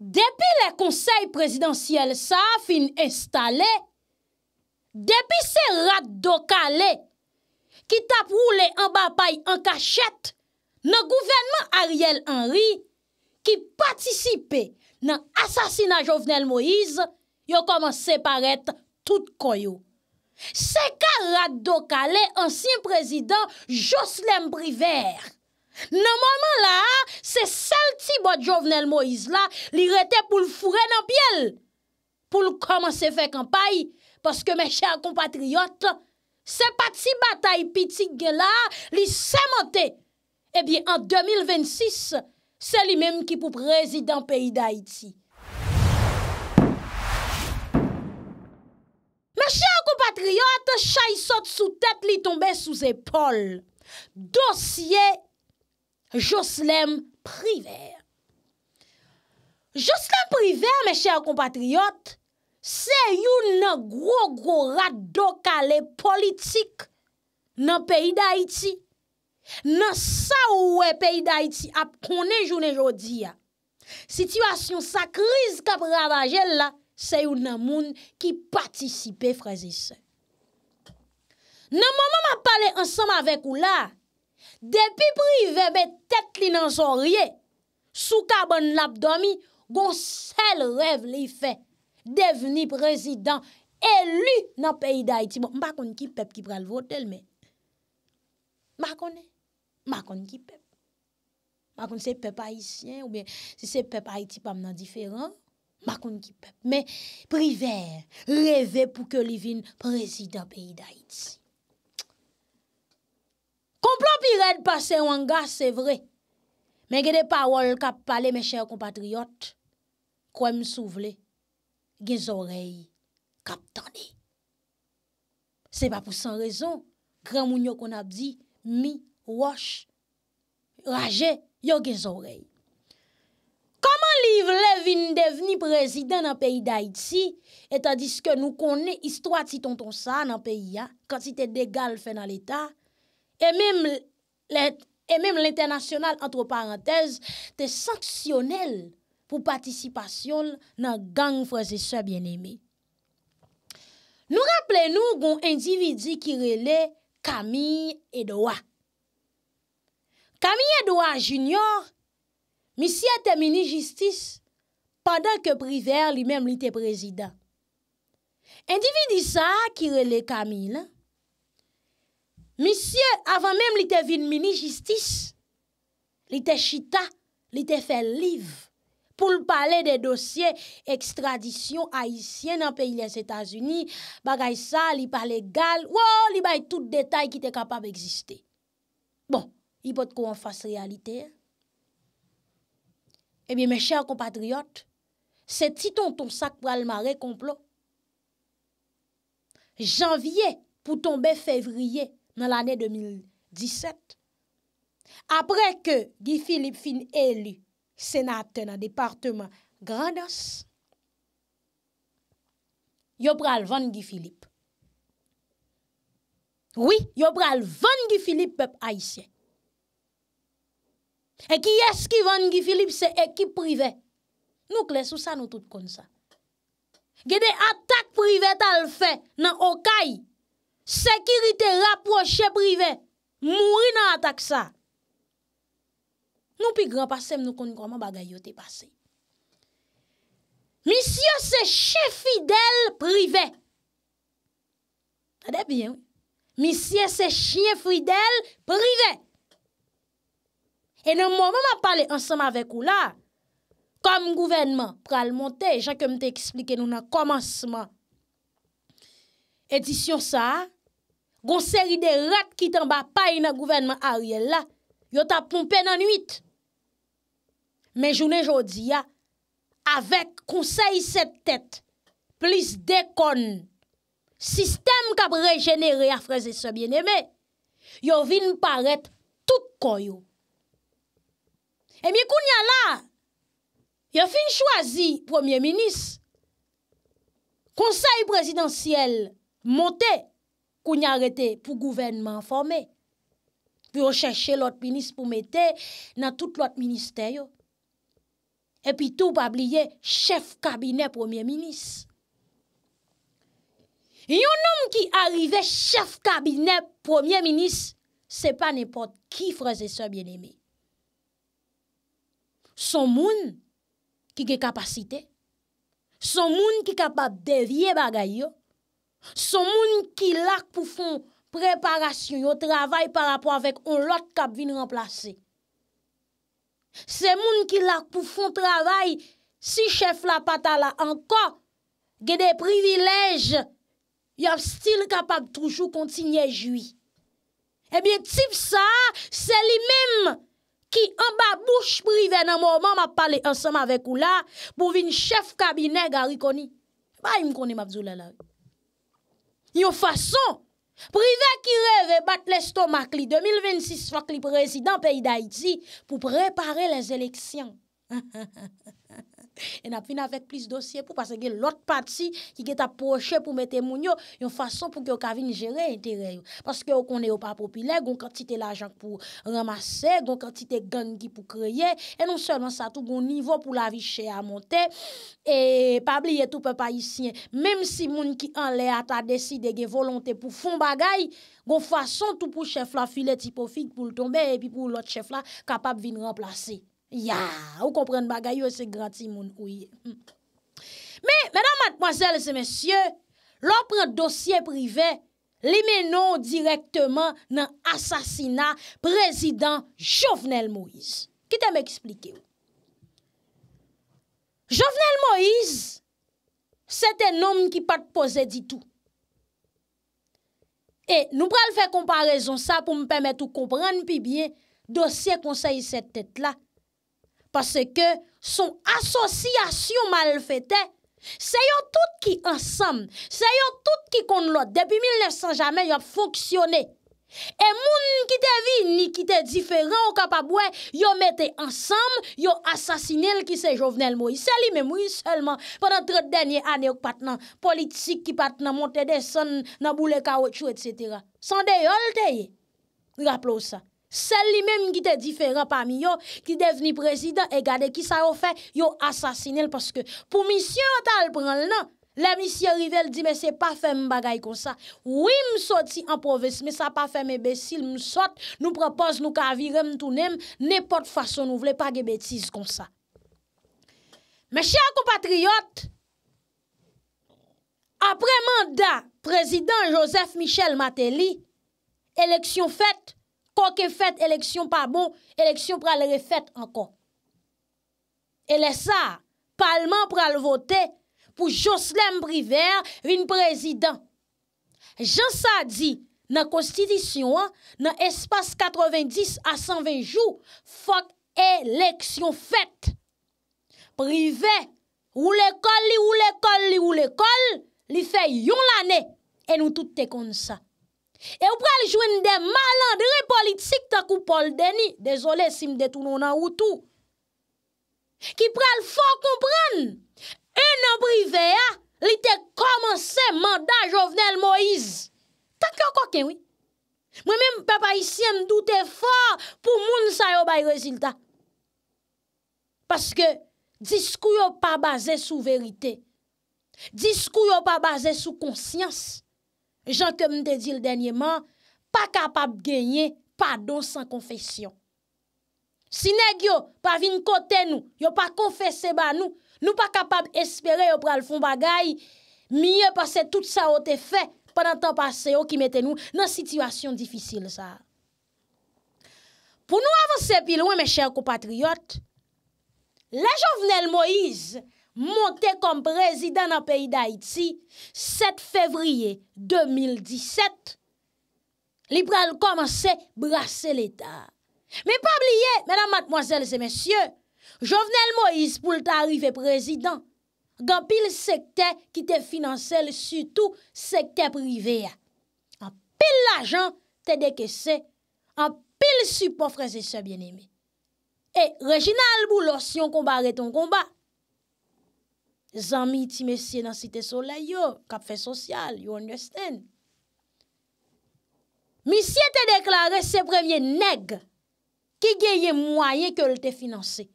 Depi le konsey prezidentiyel sa fin installe, depi se Raddo Kale ki tap roule an bapay an kachet, nan gouvenman Ariel Henry ki patisipe nan asasina Jovenel Moïse, yo koman separet tout koyo. Se ka Raddo Kale ansin prezident Joslem Brivert. Nomalman la, se sal ti bot jovnel Moïse la li rete pou l fure nan biel. Pou l koman se fe kampay, paske mè chè akou patriyot, se pati batay piti gè la li semente. Ebi eh en 2026, se li mèm ki pou prezidant peyi d'Haïti. Mè chè akou patriyot, chay sot sou tèt li tombe sou zépol. Dosye e. Joslem Priver. Joslem Priver, me chèr kompatriot, se yon nan gro-gro rado kale politik nan peyi da iti. Nan sa ouwe peyi da iti ap konen jounen jodi ya. Sitywasyon sa kriz kap rada jèl la, se yon nan moun ki patisipe frazise. Nan moun moun ap pale ansam avek ou la, Depi prive be tet li nan son rye Soukabon labdomi Gon sel rev li fe Deveni prezident Eli nan peyi da iti bon, Mbakon ki pep ki pral votel Mbakon e Mbakon ki pep Mbakon se pep haitien Ou se pep haitipam nan diferan Mbakon ki pep Preve, reve pou ke li vin Prezident peyi da iti Moun plan pi red pase wangas, se vre. Men gede pa wol kap pale me chèr kompatriot, kwen m souvle, gen zorey kap tani. Se pa pou san rezon, kwen moun yo kon ap di, mi, wosh, raje, yo gen zorey. Koman Liv Levine deveni prezident nan peyi da iti, etan diske nou konen istwa titon ton sa nan peyi ya, kantite degal fe nan l'Etat, E mèm l'internasyonal, entre parenthèses, te sanksyonel pou patisypasyon nan gang fwese sebyen eme. Nou rappele nou goun endividi ki rele Kami Edoa. Kami Edoa jinyor misi a temini jistis padan ke priver li mèm li te prezident. Endividi sa ki rele Kami lan, Misye, avan menm li te vin mini jistis, li te chita, li te fe liv, pou l'pale de dosye ekstradisyon aisyen an peyi les Etats-Unis, bagay sa li pale gal, wou, li bay tout detay ki te kapab eksiste. Bon, ipot kou an fase realite. Ebi, eh me chèr kompatriot, se titon ton sak pral mare komplo. Janvye pou tombe fevriye, nan l'anè 2017, apre ke Gifilip fin elu senate nan departement Grandos, yo pral van Gifilip. Oui, yo pral van Gifilip pep Aisyen. E ki yes ki van Gifilip se ekip privè. Nou kles ou sa nou tout kon sa. Gede atak privè tal fe nan Okayi. Sekirite raproche prive. Mouri nan atak sa. Nou pi grapase m nou koni koman bagayote pase. Misye se che fidel prive. Tade bien. Misye se che fidel prive. E nan mou mou m a pale ansama vek ou la. Kom gouvenman pral monte. E jake m te eksplike nou nan komansman. Edisyon sa a. Gon seri de rat ki tan ba pay na gouvenman Ariel la, yo ta pompe nan 8. Men jounen jodi ya, avek konsey set tèt, plis dekon, sistem kab rejene rey afreze se bien eme, yo vin paret tout koyo. E mi koun ya la, yo fin chwazi premier minis, konsey prezidentiyel montè, pou nyarete pou gouvenman formè, pou yo chèche lot minis pou metè nan tout lot minister yo, epi tou pa bliye chèf kabine premier minis. Yon nom ki arrive chèf kabine premier minis, se pa nepot ki freze se bienemè. Son moun ki ge kapasite, son moun ki kapap devye bagay yo, Son moun ki lak pou fon preparasyon yo travay par apwa vek on lot kap vin remplase. Se moun ki lak pou fon travay, si chef la pata la anko, ge de privilej, yo stil kapak toujou kontinye jwi. Ebyen eh tip sa, se li mem ki anba bouch priven an mouman ma pale ansanm avek ou la, pou vin chef kabine gari koni. Ba yon koni ma vzou lè lè. Yo fason, privè ki rêve bat l'estomak li 2026 fòk li prezidant peyi d'Haïti pou prepare les eleksyon. En ap vin avèk plis dosye pou Pase gen lòt pati ki gen ta poche pou mète moun yo Yon fason pou ki yo kavine jere entere yo Pase ki yo konè yo pa popile Gon kantite l'ajank pou ramase Gon kantite gangi pou kreye En nou sè nan sa tou gon nivou pou la vi chè a montè E pabli yetou pe pa isyen Mem si moun ki an lè ata deside gen volontè pou fon bagay Gon fason tou pou chèf la filè ti po fik pou l'tombe E pi pou lòt chèf la kapab vin remplase Ya, ou kompren bagay yo se granti moun kouye. Hmm. Me, mèdam matponsel se mèsyè, lò pre dosye prive, li menon direktman nan asasina prezidant Jovenel Moïse. Kitè mè eksplike ou? Jovenel Moïse, sete nom ki pat pose ditou. E, nou pral fè komparèzon sa pou mè pèmèt ou kompren pi bie dosye konseye sete tèt la. Pase ke son asosyasyon mal fete, se yon tout ki ansam, se yon tout ki kon lot, depi 1900 jamen yon foksyone. E moun ki te vi ni ki te diferan ou kapabwe, yon mette ansam, yon asasine l ki se jovenel mou. Se li memou yon selman, pwantre denye ane yon patna, politik ki patna, monte de son, naboule kawet chou, etc. San de yon te yon, graplo sa. Sè li mèm gite diferan pa mi yo, ki deveni prezident, e gade ki sa yo fè, yo asasinil, porske pou misyon tal pral nan, la misyon rivel di, mè se pa fè m bagay kon sa. Ouim sot si anpovesme, sa pa fè m ebesil, m sot nou prepos nou kavirem tou nem, nepot fason nou vle pa ge betiz kon sa. Mè chè akou patriyot, apre manda, prezident Joseph Michel Mateli, eleksyon fèt, Fok e fèt, eleksyon pa bon, eleksyon pral re fèt ankon. E lè sa, palman pral votè pou Joslem Priver, un prezident. Jan sa di, nan konstidisyon an, nan espas 90 a 120 jou, fok e leksyon fèt. Priver, ou l'ekol li ou l'ekol li ou l'ekol, li fè yon l'anè, e nou tout te kon sa. E ou pral jwen de malandre politik tak ou Paul Denis. Desole si m detounou nan woutou. Ki pral fò kompran. E nan briveya, li te komanse manda Jovenel Moïse. Tak lò kòken wè. Mwen mèm pe pa isyen doute fò pou moun sa yo bay rezultat. Paske diskou yo pa baze sou verite. Diskou yo pa baze sou konsyans. jan kem te di l denye man, pa kapab genye, padon san konfesyon. Si neg yo pa vin kote nou, yo pa konfese ba nou, nou pa kapab espere yo pral fon bagay, miye pase tout sa o te fe, panan tan pase yo ki mette nou, nan sitwasyon difisyon sa. Po nou avanse pilon, me chèr ko patriyot, la jovenel Moïse, Montè kom prezidè nan peyi d'Haïti, set fevriye 2017, li pral komanse brase l'Etat. Me pa bliye, menan matmoazèl se mèsyè, jovnel Moïse pou l'ta arrive prezidè, gan pil sekte ki te finanselle su tout sekte prive ya. An pil lajan te deke se, an pil su pofreze se bienemè. E, rejina albou lòs yon kombare ton komba, Zan mi ti mesye nan site solay yo, kapfe sosyal, you understand. Misye te deklare se prevye neg, ki geye mwaye ke lte finanse.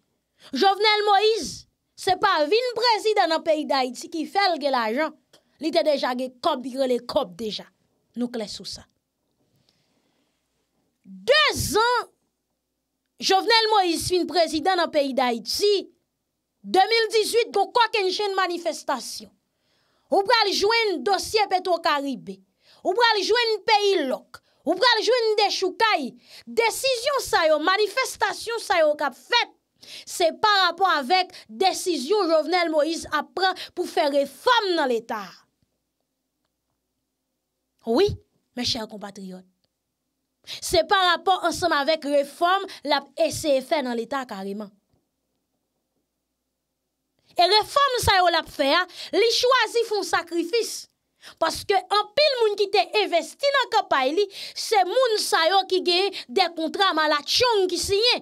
Jovenel Moïse, se pa vin prezident nan peyi da iti ki fel ge la jan, li te deja ge kop, biro le kop deja, nou klesou sa. Dez an, Jovenel Moïse vin prezident nan peyi da iti, 2018 go kok en jen manifestasyon. Ou pral jwen dosye peto karibé. Ou pral jwen peyi lok. Ou pral jwen de choukaye. Desisyon sayo, manifestasyon sayo kap fèt. Se par rapport avèk desisyon Jovenel Moïse ap pran pou fè reform nan l'Etat. Oui, mes chèr compatriote. Se par rapport ansèm avèk reform la SFN nan l'Etat karimant. E reform sa yo la pfea, li chwazi fon sakrifis. Paske an pil moun ki te investi nan kapay li, se moun sa yo ki geye de kontra mala tchong ki sinye.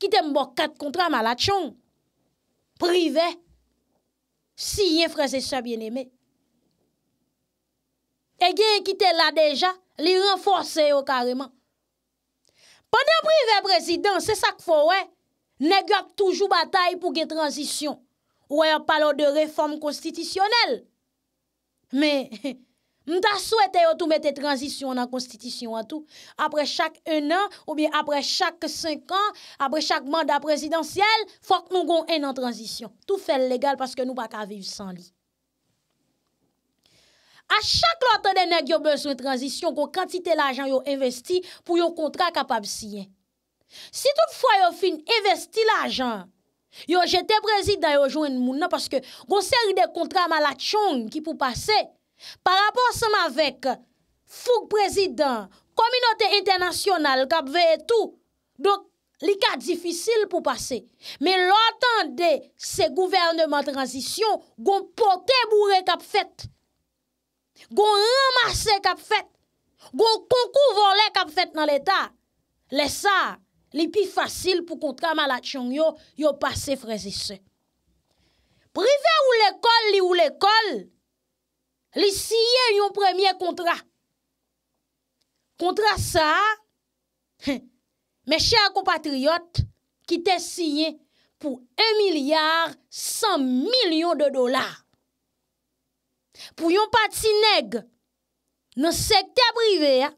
Ki te mbo kat kontra mala tchong. Prive. Siyen freze sa bieneme. E geye ki te la deja, li renforse yo kareman. Pane prive prezident, se sak fowe, ne gwa toujou batay pou gen transisyon. Ou yon palo de reforme konstitisyonel. Men, mta sou ete yo tou mette transisyon nan konstitisyon an tou. Apre chak en an, ou bien apre chak 5 an, apre chak manda prezidansyel, fok nou gon en nan transisyon. Tou fel legal, paske nou pa ka vive san li. A chak lote dene gyo bezwen transisyon, kon kantite la ajan yo investi pou yon kontra kapab siyen. Si tout fwa yo fin investi la ajan, Yo jete prezident yo jwen mounan non, paske gonseri de kontra malachon ki pou pase. Parapos seman vek foug prezident, kominote internasyonal, kapve etou, lika difisil pou pase. Men lotan de se gouvernement transisyon goun pote moure kap fet. Goun ramase kap fet. Goun konkou volen kap fet nan l'Etat. Lesa. Li pi fasil pou kontra malat chon yo, yo pase frezise. Prive ou l'ekol li ou l'ekol, li siye yon premye kontra. Kontra sa, meche akou patriyot, ki te siye pou 1 milyar 100 milyon de dolar. Pou yon pati neg, non sekte a prive ya.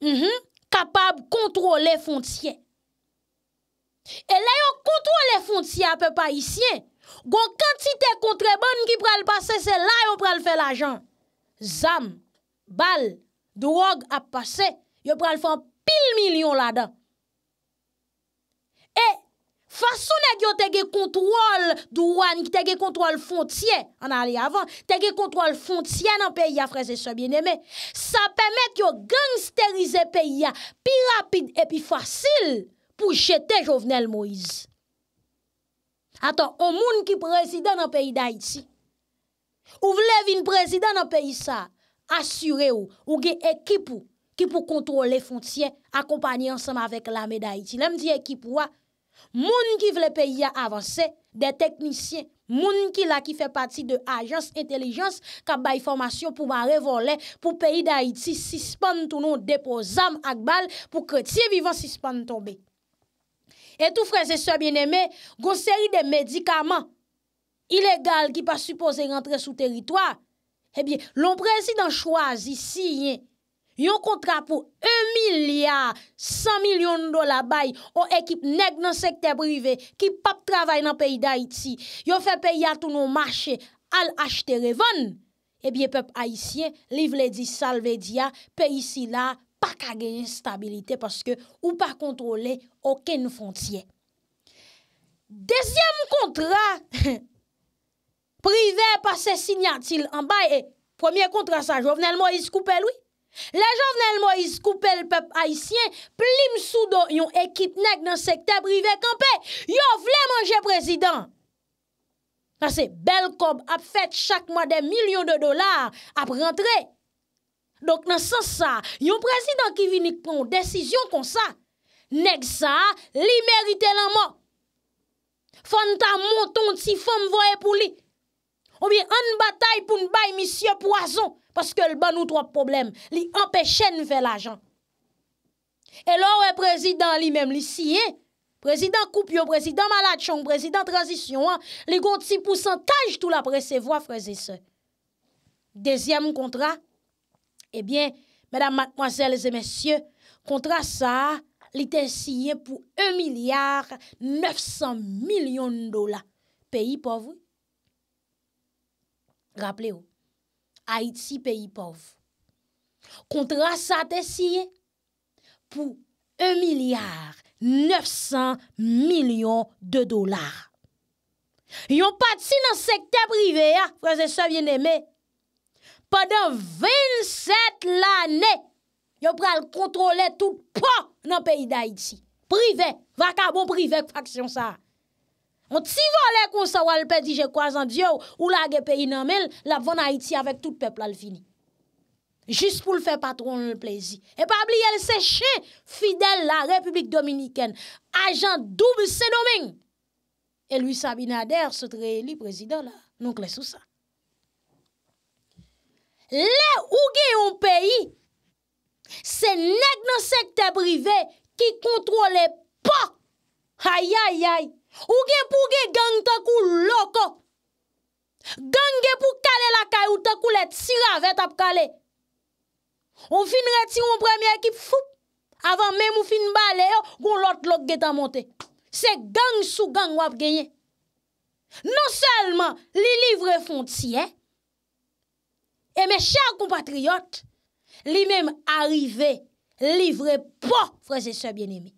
Mh mh, Kapab kontrole fon tsyen. E la yon kontrole fon tsyen apè pa isyen. Gon kantite kontrebon ki pral pase, se la yon pral fe la jan. Zam, bal, drog ap pase, yon pral fan pil milyon la dan. Fasonè ki yo tege kontrol douran, ki tege kontrol fontien, an a li avan, tege kontrol fontien nan peyi a freze sobyeneme, sa peme ki yo gangsterize peyi a pi rapide e pi fasil pou chete jovenel Moïse. Atan, o moun ki prezident nan peyi da iti, ou vle vin prezident nan peyi sa, asyre ou, ou ge ekip ou ki pou kontrol le fontien akompany ansam avek lame da iti. Nem di ekip ou a, Moun ki vle peyi a avanse, de teknisyen, moun ki la ki fe pati de ajans, intelijans, ka bayi formasyon pou man revole pou peyi da Haiti sispande tou nou depozam akbal pou kretye vivan sispande tombe. Etou freze so bieneme, goun seri de medikaman, ilegal ki pa suppose rentre sou teritwa, ebyen, eh loun prezi dan chwazi si yen. Yon kontra pou 1 milyar, 100 milyon dola bay, o ekip neg nan sekte prive, ki pap travay nan peyi da iti, yon fe peyi a tou nou mache, al achte revan, ebiye pepe a isye, liv le di salve diya, peyi si la, pa kage instabilite, paske ou pa kontrole, oken fontye. Dezyem kontra, prive pa se sinyatil, an baye, premiye kontra sa, jovenel mo yis koupe loui, La jan vnen l mo is koupe l pep haisyen, plim soudo yon ekip neg nan sekte prive kampe. Yo vle manje prezident. Kase bel kob ap fet chak mwa de milyon de dolar ap rentre. Dok nan san sa, yon prezident ki vini kon desisyon kon sa, neg sa li merite l anman. Fanta monton ti fom voye pou li. Obi an batay pou n bay misye poason. Paske l ban ou trope problem, li empèche n ve la jan. E lor, prezidant li mèm li siye, prezidant koupio, prezidant malachon, prezidant transisyon, li gonti pou santaj tou la presevo a freze se. Dezyem kontra, ebyen, eh mèdam matmoazèl e zè mèsyè, kontra sa, li te siye pou 1 milyar 900 milyon dola. Peyi povou? Raple ou? Haïti, peyi pov, kontra sa te siye pou 1.900.000.000 de dolar. Yon pati nan sekte prive, ya, fransè sa vye neme, padan 27 l'anè, yon pral kontrole tout po nan peyi de Haïti. Prive, vakabon prive, faksyon sa a. On ti vo le kon sa wale pedi je kwa zan diyo ou la ge peyi nanmel, la vona iti avek tout pepl al fini. Jist pou l fe patron l plezi. E pa bli el seche, fidel la Republik Dominiken, ajan dub e se domen. E lui Sabinader, sotre li prezident la, non klesou sa. Le ouge yon peyi, se nek nan sekte brive ki kontrole pa. Hayayay, Ou gen pou gen gang ta kou loko Gang gen pou kale la kay ou ta kou le tira ve tap kale Ou fin reti ou premye ekip foup Avan men ou fin bale yo Gon lot loke gen ta monte Se gang sou gang wap genye Non selman li livre fon ti ye eh. E me chakou patriyot Li menm arrive livre po Frese se bien emi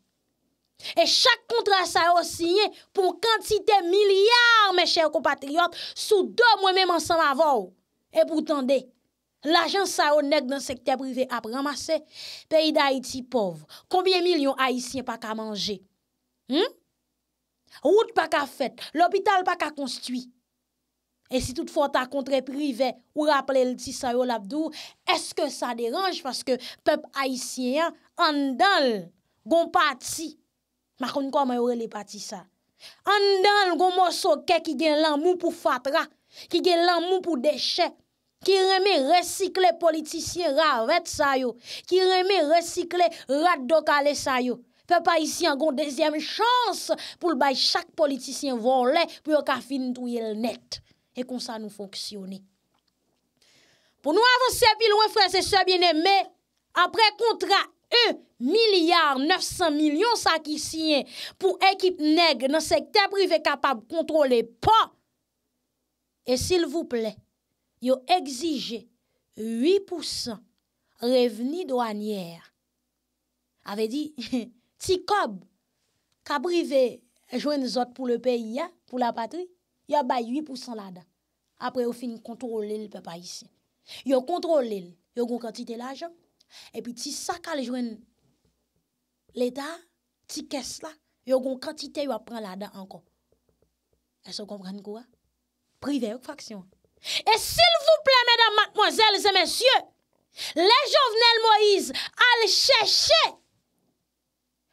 E chak kontra sa yo sinye pou kantite milyar, me chèr kompatriot, sou do mwen mèm ansan ma vò. E pou tende, la jan sa yo neg nan sekte privè ap ramase, peyi da iti pov. Koubyen milyon Haitien pa ka manje? Wout hmm? pa ka fèt, l'opital pa ka konstuit. E si tout fò ta kontre privè ou rappele l'ti sa yo labdou, eske sa deranj fòske pep Haitien andal gompati. Ma kon kon man yore le pati sa. An dan gomo soke ki gen lan mou pou fatra. Ki gen lan mou pou deshe. Ki reme resikle politisyen ravet sayo. Ki reme resikle rat do kale sayo. Pe pa isi an goun dezyem chans pou l bay chak politisyen volen pou yon ka fin tou yel net. E kon sa nou fonksyoni. Po nou avan sepi lwen fre se sebyen eme. Apre kontra. 1 e, milyard 900 milyon sakisyen pou ekip neg nan sekte prive kapab kontrole pa. E sil vou ple, yo exije 8% reveni douanier. Ave di, ti kob, ka prive jouen zot pou le peyi ya, pou la patri, yo bay 8% la da. Apre yo fin kontrole l pepa yisi. Yo kontrole l, yo gon kanti te la janj. E pi ti sa ka li jwen l'Etat, ti kes la, yo goun kantite yo apren la da ankon. E so goun pren gouwa, prive yon faksyon. E sil vouple mèdam matmozèl zè mèsyè, le jovnel Moïse al chèche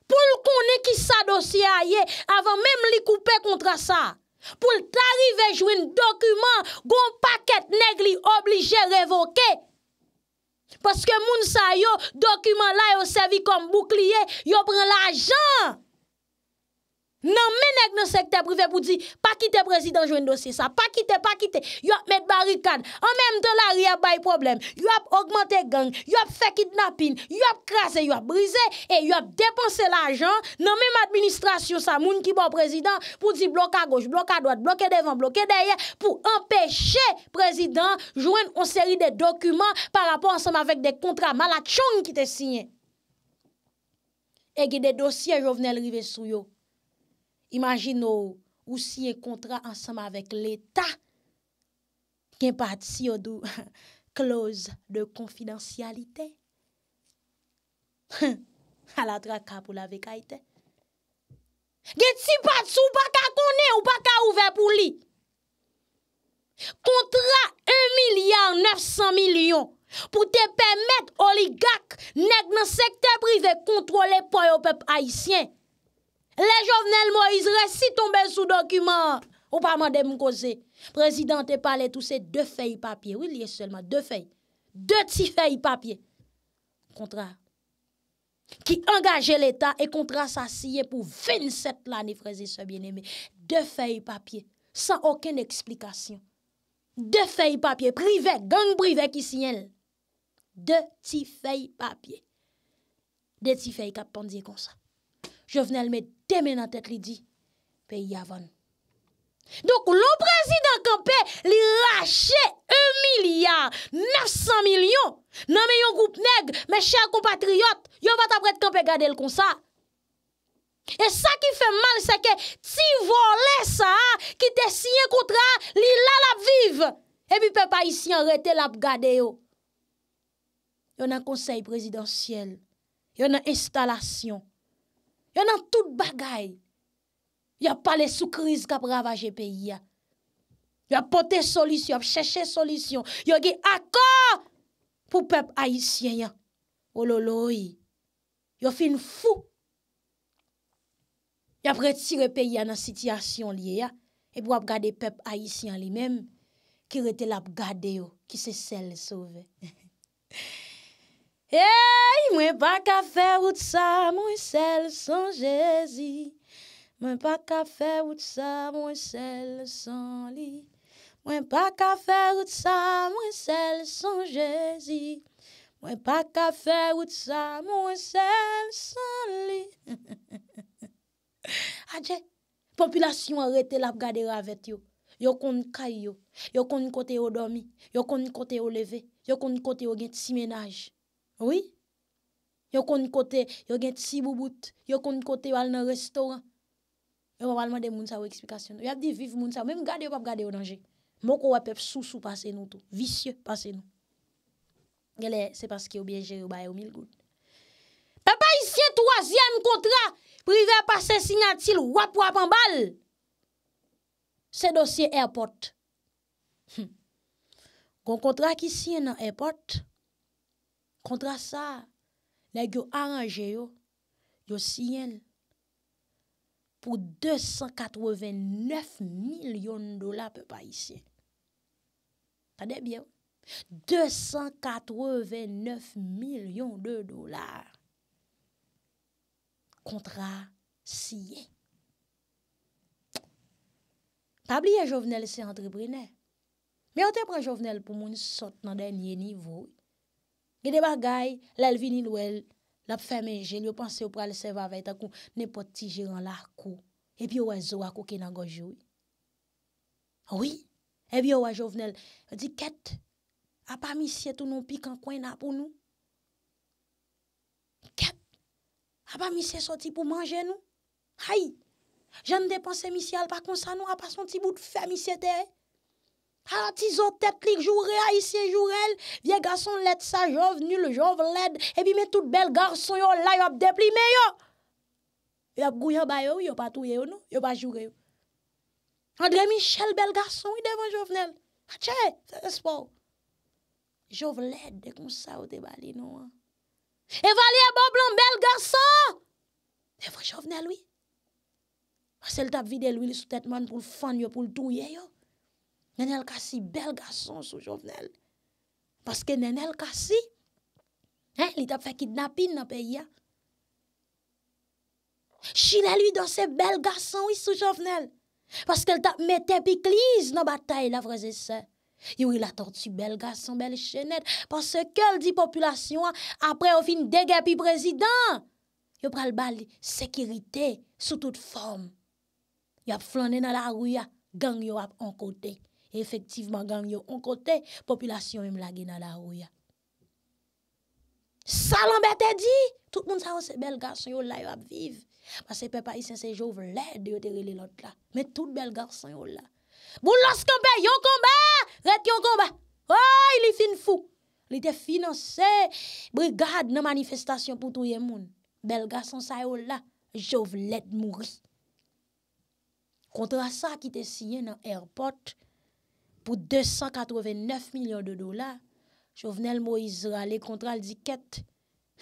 pou l'koun ne ki sa dosye a ye avan mèm li koupe kontra sa. Poul tari ve jwen dokumen goun paket negli oblige revoke. Paske moun sa yo, dokumen la yo servi kom boukliye, yo pren l'ajan! Nan menèk nan sekte privè pou di, pa kite prezident jwen dosye sa, pa kite, pa kite, yop met barikad, an menm de la ria bay problem, yop augmente gang, yop fekid napin, yop krasè, yop brise, e yop depanse l'ajan, nan menm administrasyon sa, moun ki bon prezident, pou di blok a goj, blok a doj, blok e devan, blok e deye, pou empèche prezident jwen onseri de dokumen par rapport ansèm avèk de kontra malachon ki te sinye. E gè de dosye jo vnen l'rive sou yo. Imagin nou, ou si yon kontra ansem avèk l'Etat, gen pat si yon dou kloz de konfidansyalite, ala dra ka pou la vek aite. Gen ti pat sou pa ka konen ou pa ka ouve pou li. Kontra 1 milyon 900 milyon pou te pèmèk oligak neg nan sekte prive kontrole pou yo pep haisyen. Le jovenel Moïse resi tombe sou dokumant. Ou pa mande mkose. Prezident te pale tou se de fey papye. Ou liye selman de fey. De ti fey papye. Kontra. Ki angaje l'Etat e kontra sa siye pou fin set la ne freze se bieneme. De fey papye. San oken eksplikasyon. De fey papye. Privek, gang privek isi yel. De ti fey papye. De ti fey kap pandye konsap. Je vnen el me teme nan tet li di, pe yavon. Donk, lo prezident kampe, li rache 1 milyar, 900 milyon, nan me yon goup neg, me chèr kompatriot, yon bat apret kampe gade l kon sa. E sa ki fe mal, sa ke ti volè sa, ki te siye kontra, li la la vive, e bi pe pa yisi an rete la gade yo. Yon an konsey prezidentiel, yon an instalasyon, Yo nan tout bagay. Yo pale sou kriz kap ravaje peyi ya. Yo apote solisyon, ap cheshe solisyon. Yo ge akor pou pep Aisyen ya. Ololo oh yi. Yo fin fou. Yo apre tire peyi ya nan sityasyon li ya. E pou ap gade pep Aisyen li menm. Ki rete la ap gade yo. Ki se sel sove. Eyyy, mwen pa ka fe wout sa, mwen sel san jezi. Mwen pa ka fe wout sa, mwen sel san li. Mwen pa ka fe wout sa, mwen sel san jezi. Mwen pa ka fe wout sa, mwen sel san li. Adje, populasyon a rete la p gade ra avet yo. Yo kon ni kay yo, yo kon ni kote yo dormi, yo kon ni kote yo leve, yo kon ni kote yo gen tsi menaj. Yo kon kote, yo gen tsi bubut, yo kon kote yo al nan restoran. Yo wap alman de moun sa wè eksplikasyon. Yo ap di viv moun sa, mèm gade yo pap gade yo danje. Mò ko wè pep sou sou pase nou tou, visye pase nou. Gè lè, se paske yo biè jè, yo baye yo mil gout. Pe pa isye toazyèm kontra, prive a pase sinatil wap wap an bal. Se dosye airport. Kon kontra ki sinan airport, Kontra sa, lèk yo aranje yo, yo siyen, pou 289 milyon dolar pe pa isye. Tadebyo, 289 milyon dolar kontra siyen. Pabli yon jovenel se entreprenè, mè an te pran jovenel pou moun sot nan denye nivou, Gede bagay, lèl vinil wèl, lèp femenjen, yo panse yo pral se vavèy ta kou, ne poti jiran larkou, e bi yo wè zo wakou ki nan gojou. Ouwi, e bi yo wè jovnel, yo di ket, apamisye tou non nou pik an kwen apoun nou? Kep, apamisye soti pou manje nou? Hay, jan depanse misye alpa konsa nou, apas moun ti bout femisye te e? A la ti zo tet lik, jou rea isye, jou rel, vie gason let sa, jou venil, jou veled, e pi men tout bel garson yo la, yo ap depli me yo. Yo ap gouye bayo, yo pa touye yo nou, yo pa jou reo. Andre Michel bel garson, yo devan jou venil. A tche, espo. Jou veled, de kon sa ou te bali nou an. E vali e bo blon bel garson! Devan jou venil, oui. A sel tap vide lou, li sou tet man pou l'fan yo, pou l'douye yo. Nenèl kasi bel gason sou jovnel. Paske nenèl kasi, li tap fè kidnapin nan peyi ya. Chile li do se bel gason sou jovnel. Paske li tap metèp ikliz nan batay la vreze se. Yo ila tordi bel gason, bel chenet. Paske ke li di populasyon apre yo fin degèp yi prezident. Yo pral bali sekirite sou tout form. Yo ap flanè nan la ruya, gang yo ap an kotey. Efektivman gang yo an kote, Populasyon yon lagi nan la ou ya. Sa lan bete di? Tout moun sa yon bel garson yo la yo ap viv. Mas se pe pa yon sese jov led, Yo te rele lot la. Met tout bel garson yo la. Boulos kampè, yon komba! Ret yon komba! Oy, oh, li fin fou! Li te finanse! Brigade nan manifestasyon pou tou ye moun. Bel garson sa yo la, Jov led mouri. Kontra sa ki te siye nan airport, pou 289 milyon de dolar, jovenel Moïse Rale kontra al diket,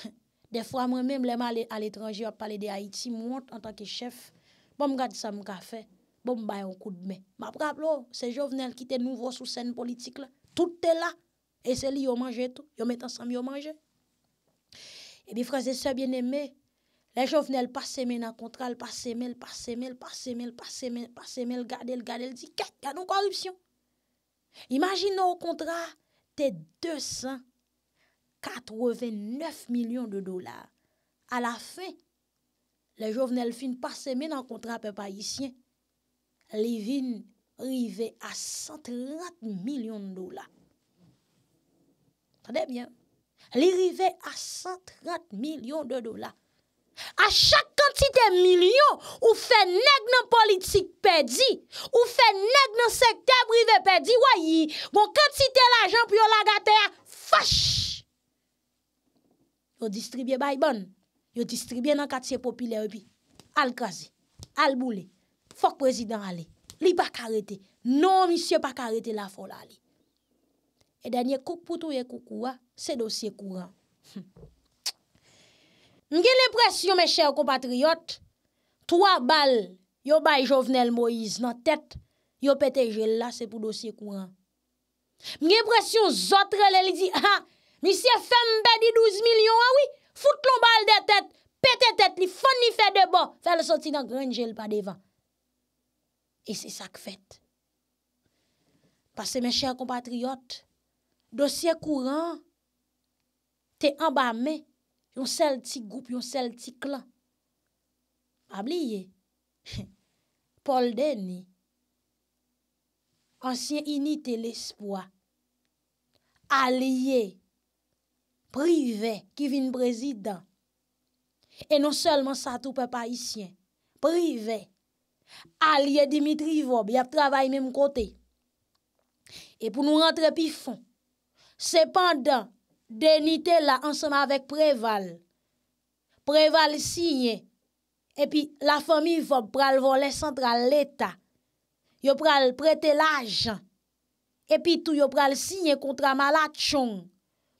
defwa mwen mèm lèman al etranji ap pale de Haiti, mwant an tanke chef, bom gadi sa mkafe, bom bayan kou d'mè. Ma prap lo, se jovenel ki te nouvo sou sène politik la, tout te la, e se li yo manje to, yo metan sa m yo manje. E bi franse se bienemè, le jovenel passe mè nan kontra, passe mè, passe mè, passe mè, passe mè, passe mè, gade l, gade l diket, gade ou korupsyon. Imagin nou kontra te 289 milyon de dolar. A la fe, le joven Elfine passe men an kontra pe pa yisyen. Levin rive a 130 milyon de dolar. Tade bien. Le rive a 130 milyon de dolar. A chak kantite milyon Ou fe neg nan politik pedi Ou fe neg nan sekte Brive pedi Bon kantite la jan pou yo lagate Fash Yo distribye baybon Yo distribye nan katsye popile Alkazi, albule Fok prezident ali Li pa karete, non misye pa karete La fol ali E danye kouk pou touye koukouwa Se dosye kouran Mwen gen lè pres yon mè chèr kompatriot, 3 bal yo bay Jovenel Moïse nan tèt, yo pète gel la, se pou dosye kouran. Mwen gen pres yon zotre lè, lè di, aha, misye fè mbe di 12 milyon, awi, ah foute lon bal de tèt, pète tèt li, fò ni fè debò, fè le soti nan gren gel pa devan. E se sak fèt. Pas se mè chèr kompatriot, dosye kouran, te ambame, Yon sel ti goup, yon sel ti klan. Abliye. Paul Denis. Ansyen inite l'espoi. Aliye. Prive. Kivin prezident. E non selman sa toupe pa isyen. Prive. Aliye Dimitri Vob. Yap travay mèm kote. E pou nou rentre pi fon. Se pandan. Denite la anseman avèk preval, preval sinye, epi la fami vop pral volè sentral lèta, yo pral prete l'ajan, epi tou yo pral sinye kontra malat chon,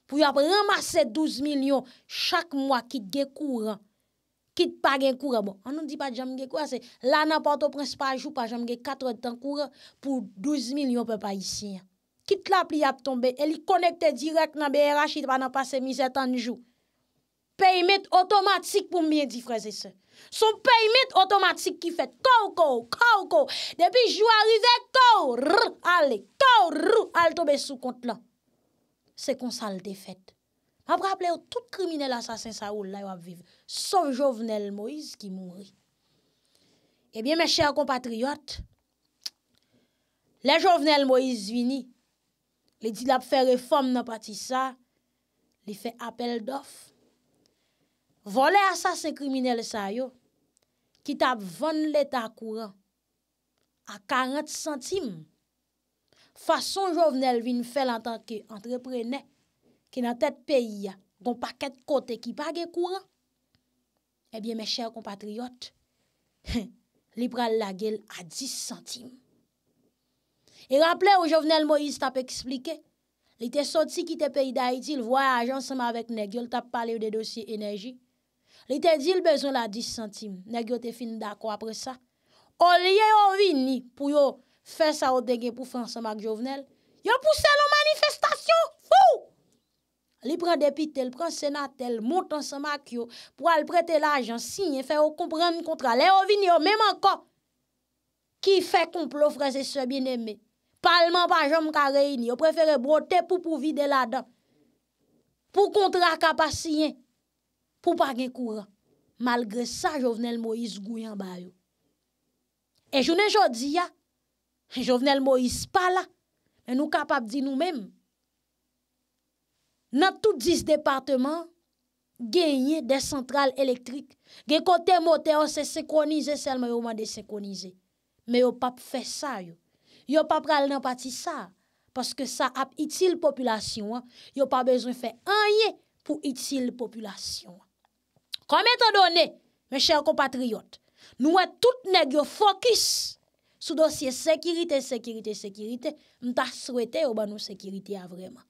pou yo ap ramase 12 milyon chak mwa kit ge kouran, kit bon, pa gen kouran. An nou di pa jam ge kouran se la nanpato prins pa jou pa jam ge katre tan kouran pou 12 milyon pe pa yi sinye. Kit la pli ap tombe, e li konekte direk nan B.R.H. banan pase mi zetan jou. Peymit otomatik pou mbyen difreze se. Sou peymit otomatik ki fet. Kou kou, kou kou. Depi jou arrive, kou, rr, ale. Kou, rr, ale tobe sou kont lan. Se konsal defet. Ma praple yo tout kriminel asasin saoul la yo ap viv. Sov jovenel Moïse ki mounri. Ebyen eh me chèr kompatriyot. Le jovenel Moïse vini. Li di lap fè reform nan pati sa, li fè apel dof. Vole asase kriminele sa yo, ki tap von leta akouran, a 40 centime. Fason jovenel vi n'fè lan tanke entreprenè, ki nan tèt peyi ya, gon pa ket kote ki pa gey akouran. Ebyen me chèr kompatriyot, li pral la gel a 10 centime. E rapple ou Jovenel Moïse tap eksplike. Li te soti ki te peyi da iti, li voyaj ansama avèk negyo, li tap pale ou de dosye enerji. Li te di li bezon la 10 centime, negyo te fin da kwa apre sa. O liye o vini pou yo fè sa o denge pou fè ansama k Jovenel. Yo pousse l'o manifestasyon! Fou! Li pren depite, li pren senatel, mout ansama k yo pou al prete l'ajan, si nye fè ou kompreme kontra. Liye o vini yo mèman ka ki fè komple ou frese se binemme. Palman pa jom ka reyni, yo preferè brote pou pou vide la dam. Pou kontra kapasyen, pou pa gen kouran. Malgre sa, jo vnen l'mois gouyan ba yo. E jounen jodi ya, jo vnen l'mois pa la. E nou kapap di nou menm. Nan tout dis departement, gen yon de sentral elektrik. Gen kote motè an se sekonize, selman yo man de sekonize. Men yo pap fè sa yo. Yo pa pral nan pati sa. Paske sa ap itil populasyon. Yo pa bezon fe anye pou itil populasyon. Kome te done, me chèr komatriot. Nou wè tout neg yo fokus sou dosye sekirite, sekirite, sekirite. Mta souwete yo ban nou sekirite a vreman.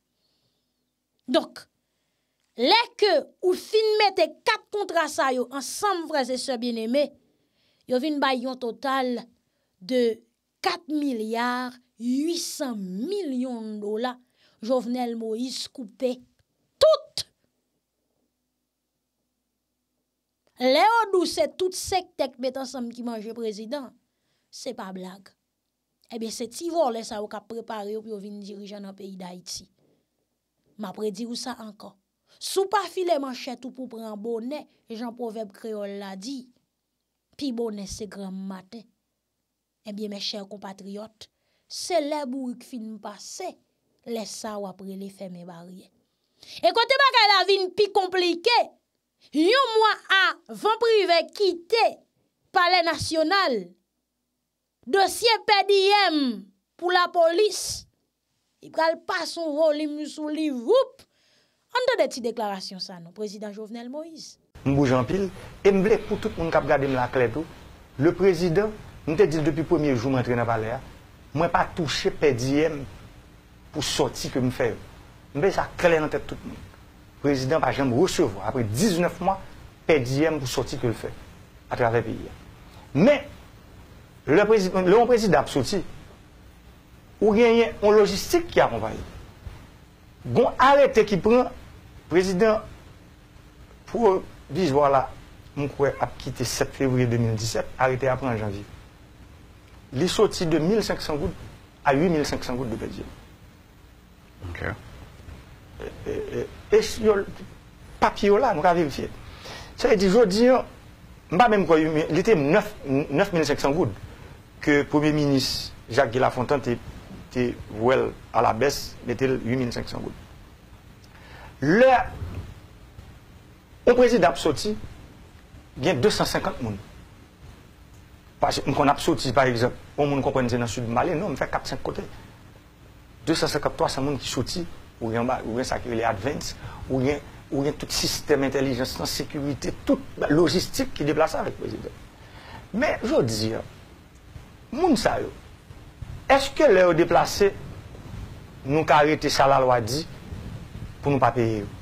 Donk, lè ke ou fin mette kat kontrasa yo ansam vreze se bien eme, yo vin bay yon total de... 4 milyar 800 milyon dola, Jovenel Moïse koupe tout. Eh le odou se tout sek tek betan sam ki manje prezident, se pa blag. Ebe se ti vor le sa ou ka prepare yo pi yo vin dirijan an peyi da iti. Ma predir ou sa anka. Sou pa file man chet ou pou pran bonen, jen proverb kreol la di, pi bonen se gram maten. Ebyen mè chèr kompatriot, se lèb ou yk fin m'pase, lè sa wapre lè fè mè barye. E kote ba kè la vin pi komplike, yon mwa a van prive kite pale nasyonal dosye pè diyèm pou la polis, i pral pa sou ro li mousou li voup. An de de ti deklarasyon sa nou, Prezident Jovenel Moïse. Mbou Jean-Pil, e mble pou tout moun kap gade m la kleto, le prezident, Je te dit depuis le premier jour que je dans Valère, je n'ai pas touché PDM hein, pour sortir que je fais. Je vais ça clair dans la tête de tout le monde. Le président va jamais recevoir, après 19 mois, PDM hein, pour sortir que je fais à travers le pays. Hein. Mais, le président, le président a sorti, il y a une logistique qui a accompagne. Bon, arrêté qui prend, président, pour dire euh, voilà, je crois quitté le 7 février 2017, arrêté après en janvier est sorti de 1500 gouttes à 8500 gouttes de bedye. Ok. Et ce là, on la, vérifié. Ça verifiye. Sa Ça di, même di il était 9 gouttes que le 9500 Premier Ministre Jacques Guillaume était était à la baisse, il était 8500 gouttes. Le, on sorti, il y a 250 Parce qu'on a sorti par exemple, Bon, moun non, moun komponite nan Sud-Malè, nou mwen fè 4-5 kote. 250-300 moun ki soti ou yon sakye le advance, ou yon tout sistem intelligence, tout logistik ki deplase avèk. Mè, jò di, moun sa yo, eske lè ou deplase nou karite salal wadi pou nou papeye yo?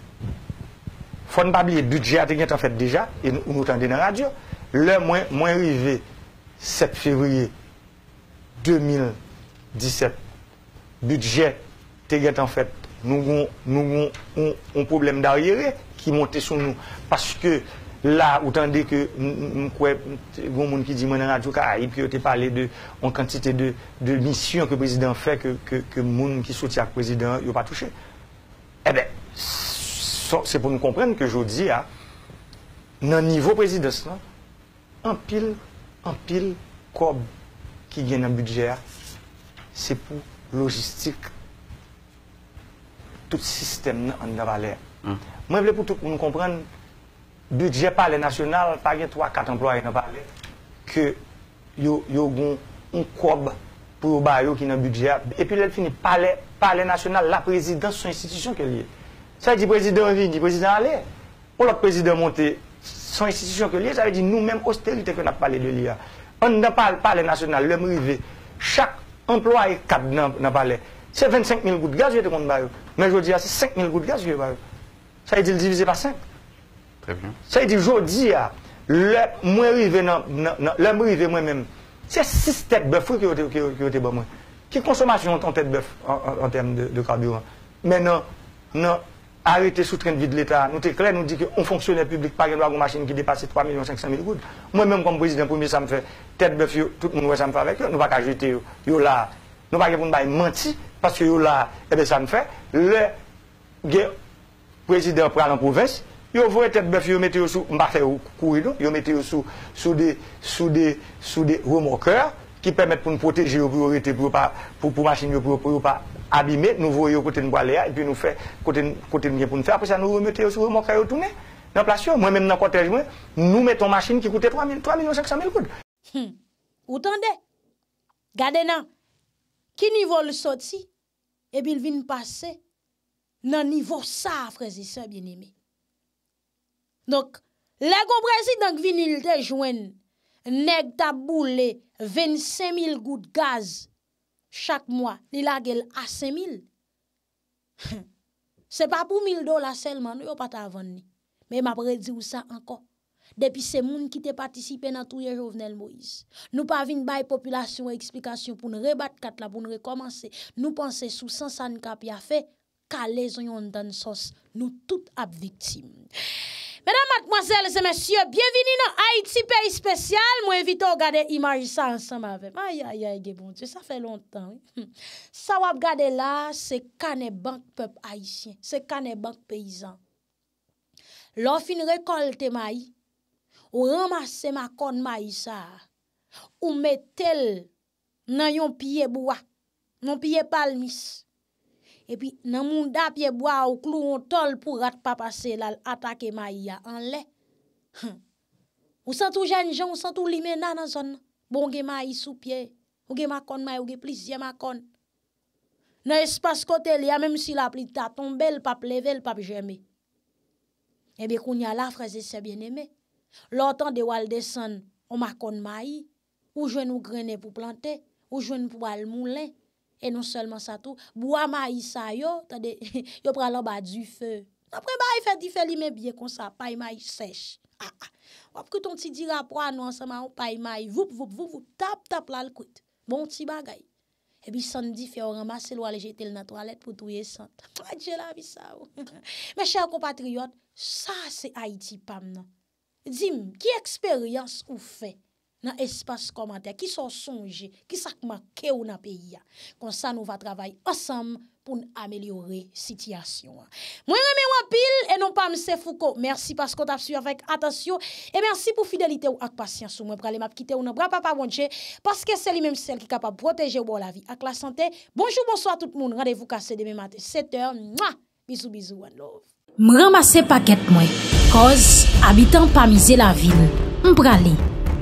Fòn pa bile, dout jè a te gèt an fèt deja, ou nou tande nan radyo, lè mwen rive, 7 fèvriye, 2017 budget en fait nous avons un problème d'arriéré qui monte sur nous parce que là autant dire que bon monde qui dit que radio Caraïbe qui pas parlé de en quantité de de missions que le président fait que que que qui soutient le président il pas touché eh bien c'est pour nous comprendre que je dis à ah, un niveau présidentiel un pile un pile comme qui gagne un budget, c'est pour logistique. Tout système en hein. la Moi, je voulais pour tout le monde comprendre, budget par les national, pas les 3-4 emplois dans la pas que y a un cob pour le qui n'a dans budget. Et puis, elle finit par palais par national, la présidence, son institution que est. Ça dit dire président vient, dit président aller. Pour le président monté son institution que est, ça veut dire nous-mêmes, austérité que nous pas parlé de lui on ne parle pas les national, le privé. Chaque employé cadre dans le palais, c'est 25 000 gouttes de gaz, je te compte. Mais je dis, ah, c'est 5 000 gouttes de gaz, je Ça veut dire divisé par 5. Très bien. Ça veut dire, je dis, ah, le privé moi-même, c'est 6 têtes de bœuf qui ont été bon moi. Qui consommation en tête bœuf en, en, termes de, carburant carburant non, non, arrêté sous train de vie de l'État. Nous sommes clairs, nous disons qu'un fonctionnaire public, par une machine qui dépasse 3 500 000 gouttes. Moi-même, comme président premier, ça me fait tête bœuf, tout le monde, ça me fait avec eux. Nous ne pouvons pas ajouter, là. Nous ne pouvons pas mentir, parce que là, eh bien, ça me fait. Le président prend en province, Ils vont tête bœuf, yo mettez sous, sous, sous des, sous des, remorqueurs qui permettent pour nous protéger, pour priorités, pour pas, pour, machine, pas Abime, nou vou yon kote n boalea, epi nou fè kote n gen pou n fè, apre sa nou vou mwete yon mwaka yon toune, nan plasyon, mwen men nan kote te jwen, nou meton maschine ki kote 3.500.000 goud. Oten de, gade nan, ki nivou l soti, epi eh l vin pase, nan nivou sa frezise, bien ime. Donk, lèk o prezid, donk vin il te jwen, nek tabou le 25.000 goud gaz, chak mwa li lage l a se mil. Se pa pou mil do la selman, yo pat avan ni. Men apre di ou sa anko. Depi se moun ki te patisipe nan touye jovnel Moïse. Nou pa vin bay popilasyon eksplikasyon pou nou rebat kat la pou nou rekomansi. Nou pansi sou sansan kap ya fe, ka le zon yon dan sos. Nou tout ap viktim. Madame, mademoiselles et messieurs, bienvenue dans Haïti, pays spécial. Mou invite au gade imagi ça ensemble avec moi. Ay, ay, ay, de bon dieu, ça fait longtemps. Sa wap gade la, c'est kane bank pepe haïtien, c'est kane bank paysan. L'offre une récolte maï, ou ramasse ma kone maï ça, ou met tel nan yon piye boua, nan piye palmis. E pi nan moun dapye bwa ou klou an tol pou rat pa pase lal atake mayi ya an le. Ou san tou jen jan, ou san tou li men nan an son. Bon gen mayi sou pye, ou gen makon mayi, ou gen plis gen makon. Nan espas kote li ya, menm si la pli ta tombe, l pap leve, l pap jeme. E eh be koun ya la fraze se bieneme. Loutan de wal desen, o makon mayi, ou jwen ou grene pou plante, ou jwen pou wal moulen. E non selman sa tou, bwa mayi sa yo, tade, yo pralob a du fe. Apre bayi fe dife li men bye konsa, pay mayi sech. Ah, ah. Wap kouton ti di rapwa nou anseman ou pay mayi, vup vup vup, tap tap bon la l kout. Bon ti bagay. Ebi san di fe o ramase lwa le jetel na toalet pou touye san. Aje la oh. mi non? sa ou. Me chè akou patriyot, sa se Haiti pam nan. Dim, ki eksperyans ou fe? nan espas komantè, ki son sonje, ki sakman ke ou nan peyi ya. Kon sa nou va travay osam pou nou amelyore sityasyon. Mwen reme wapil, e non pa mse fuko. Mersi paskot ap suy avèk, atasyo, e mersi pou fidelite ou ak pasyansou. Mwen prale map kite ou nan bra papa bonche, paske se li menm sel ki kapap proteje ou bo la vi ak la santè. Bonjou, bonso a tout moun, radevou kase deme matè. Sète, mwa, bizou-bizou. Mwen ramase paket mwen, koz abitan pa mize la vil, mprale.